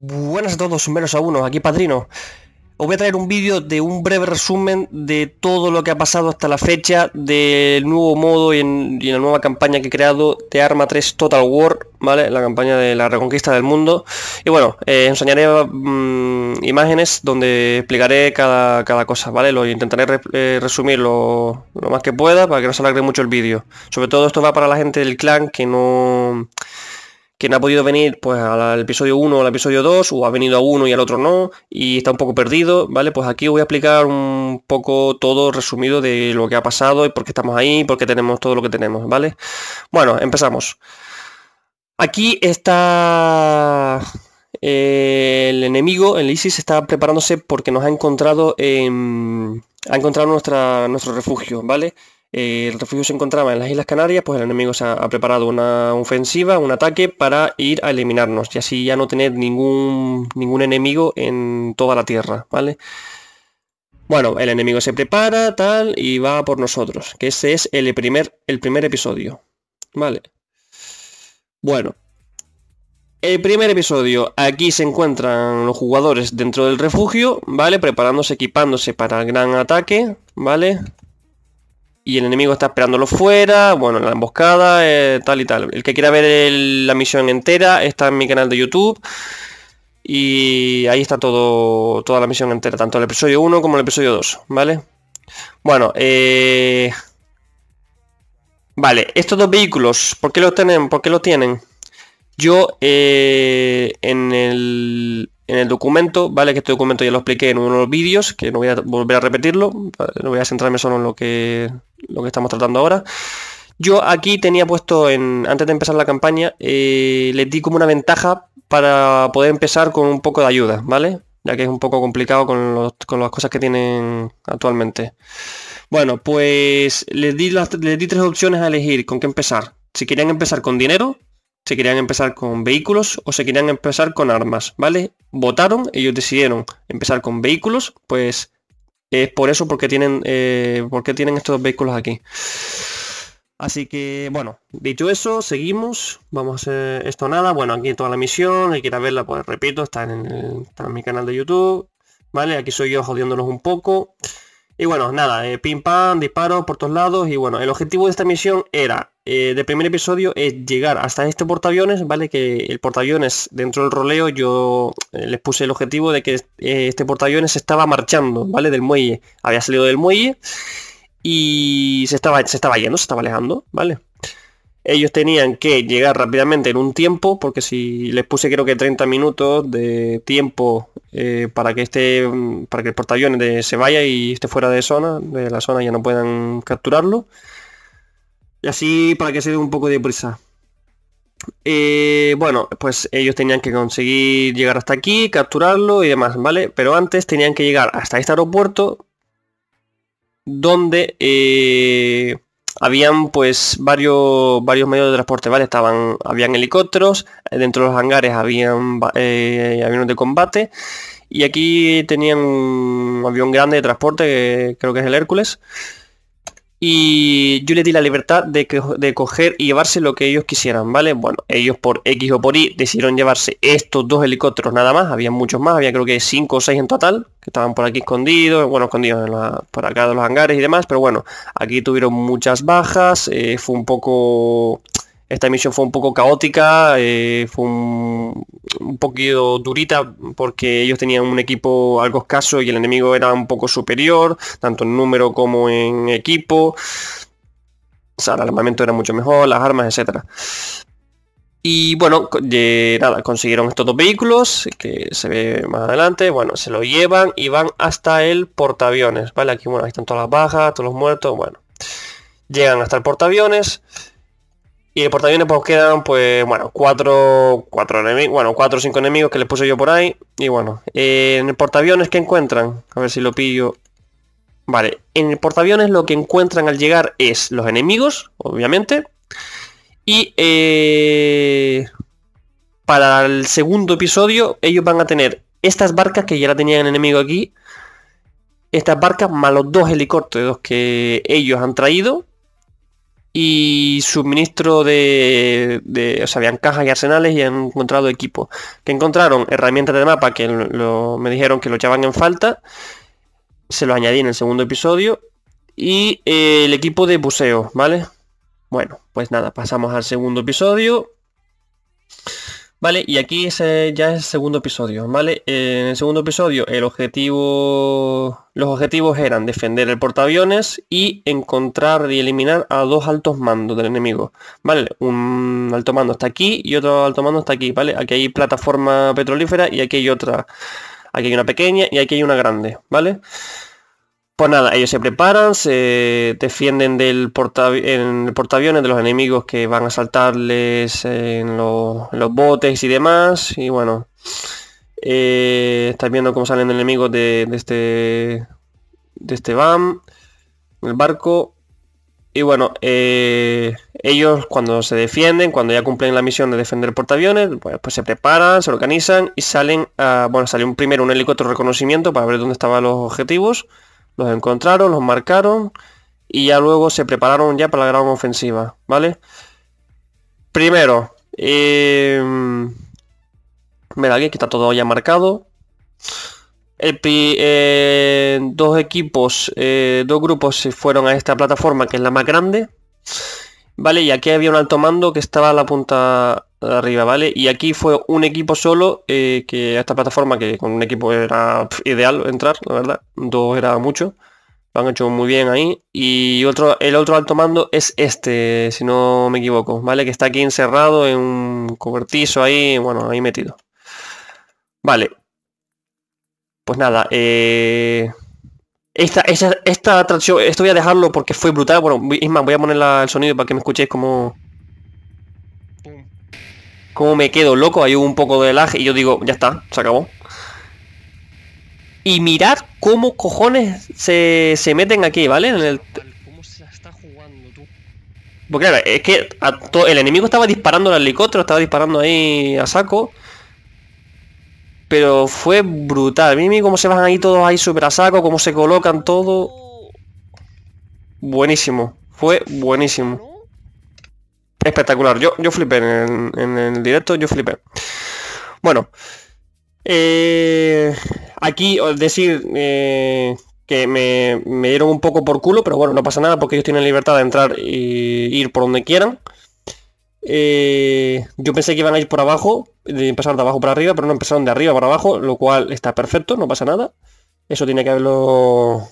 Buenas a todos, menos a uno, aquí Padrino. Os voy a traer un vídeo de un breve resumen de todo lo que ha pasado hasta la fecha del nuevo modo y, en, la nueva campaña que he creado de Arma 3 Total War, ¿vale? La campaña de la reconquista del mundo. Y bueno, eh, enseñaré mm, imágenes donde explicaré cada, cosa, ¿vale? Lo intentaré resumirlo eh, resumir lo, lo, más que pueda para que no se alargue mucho el vídeo. Sobre todo esto va para la gente del clan que no quien ha podido venir pues al episodio 1 o al episodio 2, o ha venido a uno y al otro no, y está un poco perdido, ¿vale? Pues aquí os voy a explicar un poco todo resumido de lo que ha pasado y por qué estamos ahí, por qué tenemos todo lo que tenemos, ¿vale? Bueno, empezamos. Aquí está eh, el enemigo, el ISIS, está preparándose porque nos ha encontrado, en... ha encontrado nuestra, nuestro refugio, ¿vale? Eh, el refugio se encontraba en las Islas Canarias, pues el enemigo se ha, preparado una ofensiva, un ataque para ir a eliminarnos y así ya no tener ningún, ningún enemigo en toda la Tierra, ¿vale? Bueno, el enemigo se prepara, tal, y va por nosotros, que ese es el primer, el primer episodio, ¿vale? Bueno, el primer episodio, aquí se encuentran los jugadores dentro del refugio, ¿vale? Preparándose, equipándose para el gran ataque, ¿vale? y el enemigo está esperándolo fuera, bueno, la emboscada, eh, tal y tal. El que quiera ver la misión entera está en mi canal de YouTube. Y ahí está todo, toda la misión entera, tanto el episodio 1 como el episodio 2, ¿vale? Bueno, eh, Vale, estos dos vehículos, ¿por qué los tienen? ¿Por qué los tienen? Yo eh, en el en el documento, ¿vale? Que este documento ya lo expliqué en uno de los vídeos, que no voy a volver a repetirlo, no voy a centrarme solo en lo que, lo que estamos tratando ahora. Yo aquí tenía puesto, en, antes de empezar la campaña, eh, les di como una ventaja para poder empezar con un poco de ayuda, ¿vale? Ya que es un poco complicado con, con las cosas que tienen actualmente. Bueno, pues les di, les di tres opciones a elegir con qué empezar. Si quieren empezar con dinero, se querían empezar con vehículos o se querían empezar con armas, ¿vale? Votaron, ellos decidieron empezar con vehículos, pues es por eso porque tienen, eh, porque tienen estos vehículos aquí. Así que, bueno, dicho eso, seguimos. Vamos a hacer esto nada. Bueno, aquí toda la misión. Si quiera verla, pues repito, está en, en mi canal de YouTube. ¿Vale? Aquí soy yo jodiéndolos un poco. Y bueno, nada, eh, pim pam, disparos por todos lados. Y bueno, el objetivo de esta misión era, eh, del primer episodio, es llegar hasta este portaaviones, ¿vale? Que el portaaviones, dentro del roleo, yo eh, les puse el objetivo de que eh, este portaaviones estaba marchando, ¿vale? Del muelle. Había salido del muelle y se estaba, se estaba yendo, se estaba alejando, ¿vale? ellos tenían que llegar rápidamente en un tiempo, porque si les puse creo que 30 minutos de tiempo eh, para que este, mm, para que el portaaviones se vaya y esté fuera de zona, de la zona ya no puedan capturarlo. Y así para que se dé un poco de prisa. Eh, bueno, pues ellos tenían que conseguir llegar hasta aquí, capturarlo y demás, ¿vale? Pero antes tenían que llegar hasta este aeropuerto donde eh, habían pues varios, varios medios de transporte, ¿vale? Estaban, habían helicópteros, eh, dentro de los hangares habían eh, aviones de combate y aquí tenían un avión grande de transporte, que creo que es el Hércules, y yo les di la libertad de, de, coger y llevarse lo que ellos quisieran, ¿vale? Bueno, ellos por X o por Y decidieron llevarse estos dos helicópteros nada más, había muchos más, había creo que 5 o 6 en total, que estaban por aquí escondidos, bueno, escondidos la, por acá de los hangares y demás, pero bueno, aquí tuvieron muchas bajas, eh, fue un poco esta misión fue un poco caótica, eh, fue un, poquito durita porque ellos tenían un equipo algo escaso y el enemigo era un poco superior, tanto en número como en equipo. O sea, el armamento era mucho mejor, las armas, etcétera. Y bueno, nada, consiguieron estos dos vehículos, que se ve más adelante, bueno, se lo llevan y van hasta el portaaviones, ¿vale? Aquí, bueno, están todas las bajas, todos los muertos, bueno. Llegan hasta el portaaviones y el portaaviones pues quedan pues bueno, cuatro, enemigos, bueno, cuatro o cinco enemigos que les puse yo por ahí. Y bueno, eh, en el portaaviones que encuentran, a ver si lo pillo. Vale, en el portaaviones lo que encuentran al llegar es los enemigos, obviamente. Y eh, para el segundo episodio ellos van a tener estas barcas que ya la tenían el enemigo aquí. Estas barcas más los dos helicópteros que ellos han traído y suministro de, de, o sea, habían cajas y arsenales y han encontrado equipo. Que encontraron herramientas de mapa que me dijeron que lo echaban en falta. Se lo añadí en el segundo episodio. Y eh, el equipo de buceo, ¿vale? Bueno, pues nada, pasamos al segundo episodio. Vale, y aquí es, eh, ya es el segundo episodio, ¿vale? Eh, en el segundo episodio el objetivo, los objetivos eran defender el portaaviones y encontrar y eliminar a dos altos mandos del enemigo, ¿vale? Un alto mando está aquí y otro alto mando está aquí, ¿vale? Aquí hay plataforma petrolífera y aquí hay otra, aquí hay una pequeña y aquí hay una grande, ¿vale? vale pues nada, ellos se preparan, se defienden del en portaaviones de los enemigos que van a saltarles en los, botes y demás. Y bueno, eh, estáis viendo cómo salen enemigos de, este de este BAM, el barco. Y bueno, eh, ellos cuando se defienden, cuando ya cumplen la misión de defender portaaviones, pues, pues se preparan, se organizan y salen a, Bueno, salió un, primero un helicóptero reconocimiento para ver dónde estaban los objetivos. Los encontraron, los marcaron y ya luego se prepararon ya para la gran ofensiva, ¿vale? Primero, em, eh, mira, aquí está todo ya marcado. dos equipos, eh, dos grupos se fueron a esta plataforma que es la más grande. Vale, y aquí había un alto mando que estaba a la punta arriba, ¿vale? Y aquí fue un equipo solo, eh, que esta plataforma, que con un equipo era ideal entrar, la verdad, dos era mucho, lo han hecho muy bien ahí. Y otro, el otro alto mando es este, si no me equivoco, ¿vale? Que está aquí encerrado en un cobertizo ahí, bueno, ahí metido. Vale. Pues nada, eh, Esta, esta, esta atracción, esto voy a dejarlo porque fue brutal. Bueno, es voy a poner el sonido para que me escuchéis como como me quedo loco, hay un poco de lag y yo digo, ya está, se acabó. Y mirad cómo cojones se, se meten aquí, ¿vale? En el... ¿Cómo se está jugando tú? claro, es que el enemigo estaba disparando el helicóptero, estaba disparando ahí a saco. Pero fue brutal. Mimi cómo se van ahí todos ahí super a saco, cómo se colocan todo. Buenísimo. Fue buenísimo espectacular. Yo, yo flipé en, el directo, yo flipé. Bueno, eh, aquí os decir eh, que me, dieron un poco por culo, pero bueno, no pasa nada porque ellos tienen libertad de entrar y ir por donde quieran. Eh, yo pensé que iban a ir por abajo, de empezar de abajo para arriba, pero no empezaron de arriba para abajo, lo cual está perfecto, no pasa nada. Eso tiene que haberlo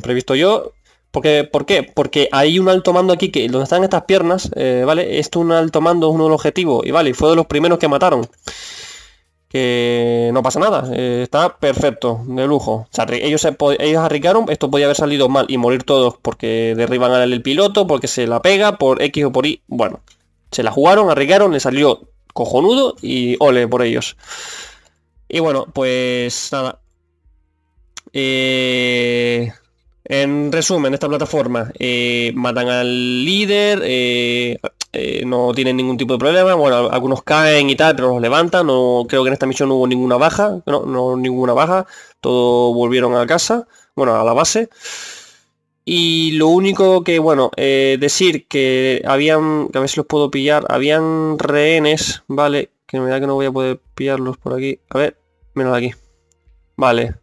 previsto yo. Porque, ¿Por qué? Porque hay un alto mando aquí que donde están estas piernas, eh, ¿vale? Esto un alto mando uno del objetivo. Y vale, fue de los primeros que mataron. Que no pasa nada. Eh, está perfecto, de lujo. ellos, se, arriesgaron, esto podía haber salido mal y morir todos porque derriban al el piloto, porque se la pega, por X o por Y. Bueno, se la jugaron, arriesgaron, le salió cojonudo y ole por ellos. Y bueno, pues nada. Eh en resumen, esta plataforma eh, matan al líder, eh, eh, no tienen ningún tipo de problema, bueno, algunos caen y tal, pero los levantan, no, creo que en esta misión no hubo ninguna baja, no, no ninguna baja, todos volvieron a casa, bueno, a la base. Y lo único que, bueno, decir que habían, a ver si los puedo pillar, habían rehenes, ¿vale? Que me da que no voy a poder pillarlos por aquí. A ver, menos aquí. Vale,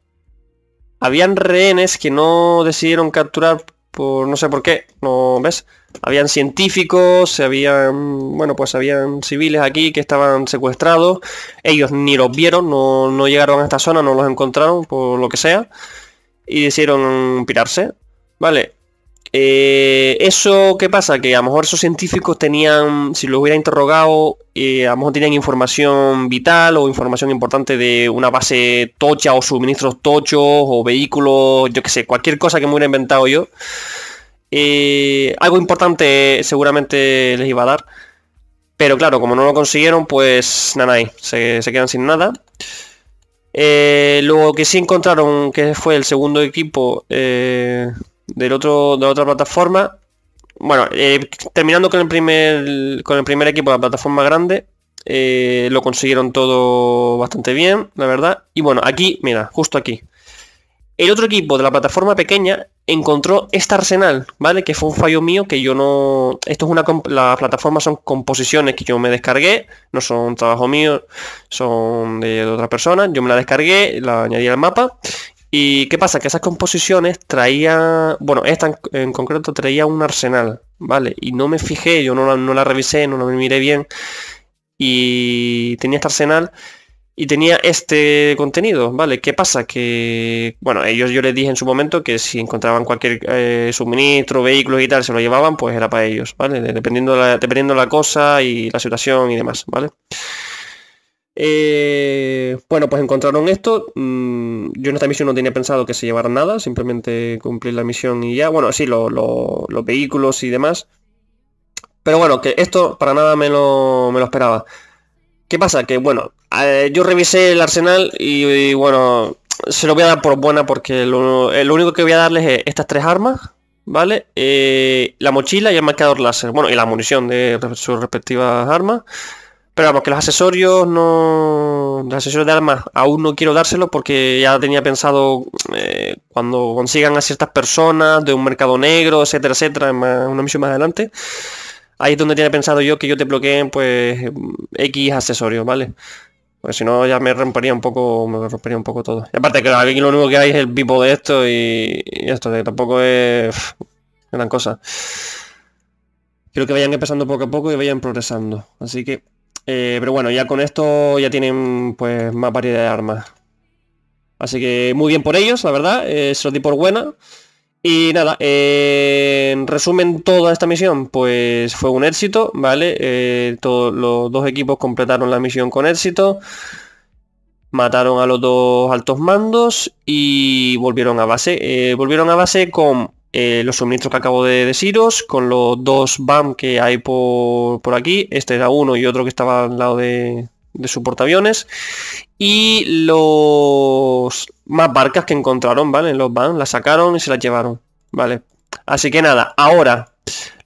habían rehenes que no decidieron capturar por no sé por qué, no ves. Habían científicos, habían, bueno, pues habían civiles aquí que estaban secuestrados. Ellos ni los vieron, no, no llegaron a esta zona, no los encontraron por lo que sea y decidieron pirarse. Vale, eh, eso, ¿qué pasa? Que a lo mejor esos científicos tenían, si los hubiera interrogado, eh, a lo mejor tenían información vital o información importante de una base tocha o suministros tochos o vehículos, yo qué sé, cualquier cosa que me hubiera inventado yo. Eh, algo importante seguramente les iba a dar. Pero claro, como no lo consiguieron, pues nada, ahí, se, se quedan sin nada. lo que sí encontraron, que fue el segundo equipo, del otro, de la otra plataforma. Bueno, eh, terminando con el primer con el primer equipo de la plataforma grande, eh, lo consiguieron todo bastante bien, la verdad. Y bueno, aquí, mira, justo aquí. El otro equipo de la plataforma pequeña encontró este arsenal, ¿vale? Que fue un fallo mío, que yo no... Esto es una... la plataformas son composiciones que yo me descargué, no son trabajo mío, son de otra persona Yo me la descargué, la añadí al mapa ¿Y qué pasa? Que esas composiciones traían, bueno, esta en, concreto traía un arsenal, ¿vale? Y no me fijé, yo no la, revisé, no la miré bien. Y tenía este arsenal y tenía este contenido, ¿vale? ¿Qué pasa? Que, bueno, ellos yo les dije en su momento que si encontraban cualquier eh, suministro, vehículos y tal, se lo llevaban, pues era para ellos, ¿vale? Dependiendo de dependiendo la cosa y la situación y demás, ¿vale? vale eh, bueno, pues encontraron esto. Mm, yo en esta misión no tenía pensado que se llevaran nada, simplemente cumplir la misión y ya. Bueno, sí, los vehículos y demás. Pero bueno, que esto para nada me lo, esperaba. ¿Qué pasa? Que bueno, eh, yo revisé el arsenal y, bueno, se lo voy a dar por buena porque lo, único que voy a darles es estas tres armas, ¿vale? Eh, la mochila y el marcador láser. Bueno, y la munición de sus respectivas armas. Pero vamos, que los accesorios no. Los accesorios de armas aún no quiero dárselo porque ya tenía pensado eh, cuando consigan a ciertas personas de un mercado negro, etcétera, etcétera, una misión más adelante. Ahí es donde tiene pensado yo que yo te bloqueen pues X accesorios, ¿vale? Pues si no ya me rompería un poco, me rompería un poco todo. Y aparte que aquí lo único que hay es el pipo de esto y, y esto, que tampoco es gran cosa. Quiero que vayan empezando poco a poco y vayan progresando. Así que eh, pero bueno, ya con esto ya tienen pues más variedad de armas. Así que muy bien por ellos, la verdad. eso eh, se por buena. Y nada, eh, en resumen, toda esta misión pues fue un éxito, ¿vale? los dos equipos completaron la misión con éxito, mataron a los dos altos mandos y volvieron a base. volvieron a base con eh, los suministros que acabo de deciros, con los dos BAM que hay por, aquí, este era uno y otro que estaba al lado de, de su portaaviones, y los más barcas que encontraron, ¿vale? los BAM, las sacaron y se las llevaron, ¿vale? Así que nada, ahora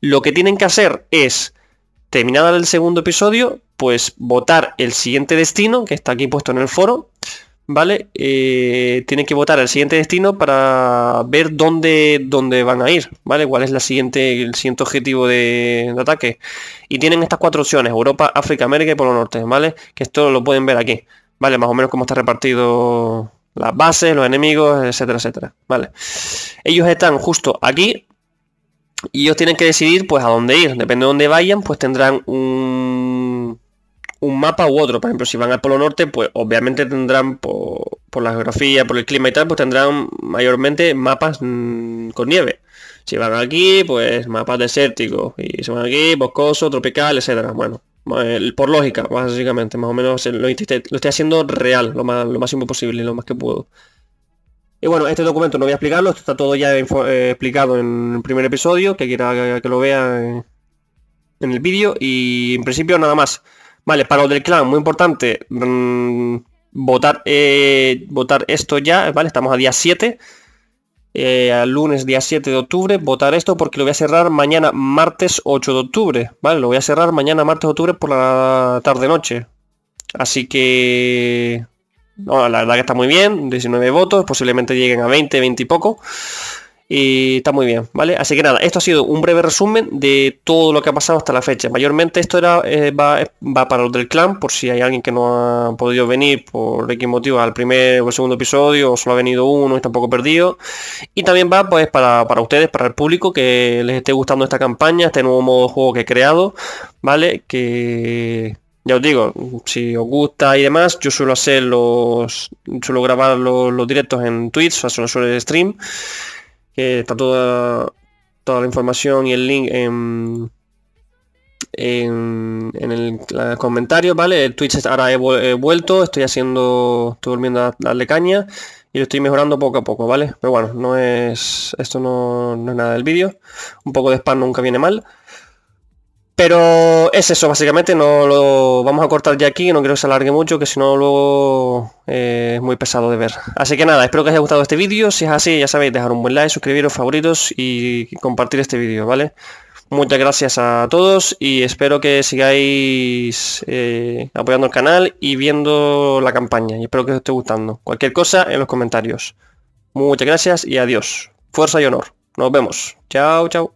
lo que tienen que hacer es, terminada el segundo episodio, pues votar el siguiente destino, que está aquí puesto en el foro, ¿vale? Eh, tienen que votar el siguiente destino para ver dónde, dónde van a ir, ¿vale? Cuál es la siguiente, el siguiente objetivo de, ataque. Y tienen estas cuatro opciones, Europa, África, América y Polo Norte, ¿vale? Que esto lo pueden ver aquí, ¿vale? Más o menos cómo está repartido las bases, los enemigos, etcétera, etcétera, ¿vale? Ellos están justo aquí. Y ellos tienen que decidir pues a dónde ir. Depende de dónde vayan, pues tendrán un, un mapa u otro. Por ejemplo, si van al Polo Norte, pues obviamente tendrán, por, la geografía, por el clima y tal, pues tendrán mayormente mapas mm, con nieve. Si van aquí, pues mapas desérticos. Y si van aquí, boscoso, tropical, etcétera. Bueno, eh, por lógica, básicamente, más o menos lo, estoy haciendo real, lo, más, lo máximo posible, lo más que puedo. Y bueno, este documento no voy a explicarlo, esto está todo ya eh, explicado en el primer episodio, que quiera que, lo vean en el vídeo. Y en principio nada más. Vale, para los del clan, muy importante. Mm, votar, eh, votar esto ya, ¿vale? Estamos a día 7. Eh, lunes día 7 de octubre, votar esto porque lo voy a cerrar mañana martes 8 de octubre, ¿vale? Lo voy a cerrar mañana martes de octubre por la tarde-noche. Así que... la verdad que está muy bien, 19 votos, posiblemente lleguen a 20, 20 y poco. Y está muy bien, ¿vale? Así que nada, esto ha sido un breve resumen de todo lo que ha pasado hasta la fecha. Mayormente esto era, eh, va, para los del clan, por si hay alguien que no ha podido venir por X motivo al primer o segundo episodio, o solo ha venido uno y está un poco perdido. Y también va pues para, ustedes, para el público, que les esté gustando esta campaña, este nuevo modo de juego que he creado, ¿vale? Que ya os digo, si os gusta y demás, yo suelo hacer los, suelo grabar los, directos en Twitch, o sea, suelo hacer stream que está toda, toda la información y el link en, en, el, comentario, ¿vale? El Twitch ahora he, eh, vuelto, estoy haciendo, estoy volviendo a darle caña y lo estoy mejorando poco a poco, ¿vale? Pero bueno, no es, esto no es nada del vídeo, un poco de spam nunca viene mal. Pero es eso, básicamente, no lo vamos a cortar ya aquí, no quiero que se alargue mucho, que si no luego eh, es muy pesado de ver. Así que nada, espero que os haya gustado este vídeo, si es así ya sabéis, dejar un buen like, suscribiros, favoritos y compartir este vídeo, ¿vale? Muchas gracias a todos y espero que sigáis eh, apoyando el canal y viendo la campaña. Y espero que os esté gustando. Cualquier cosa en los comentarios. Muchas gracias y adiós. Fuerza y honor. Nos vemos. Chao, chao.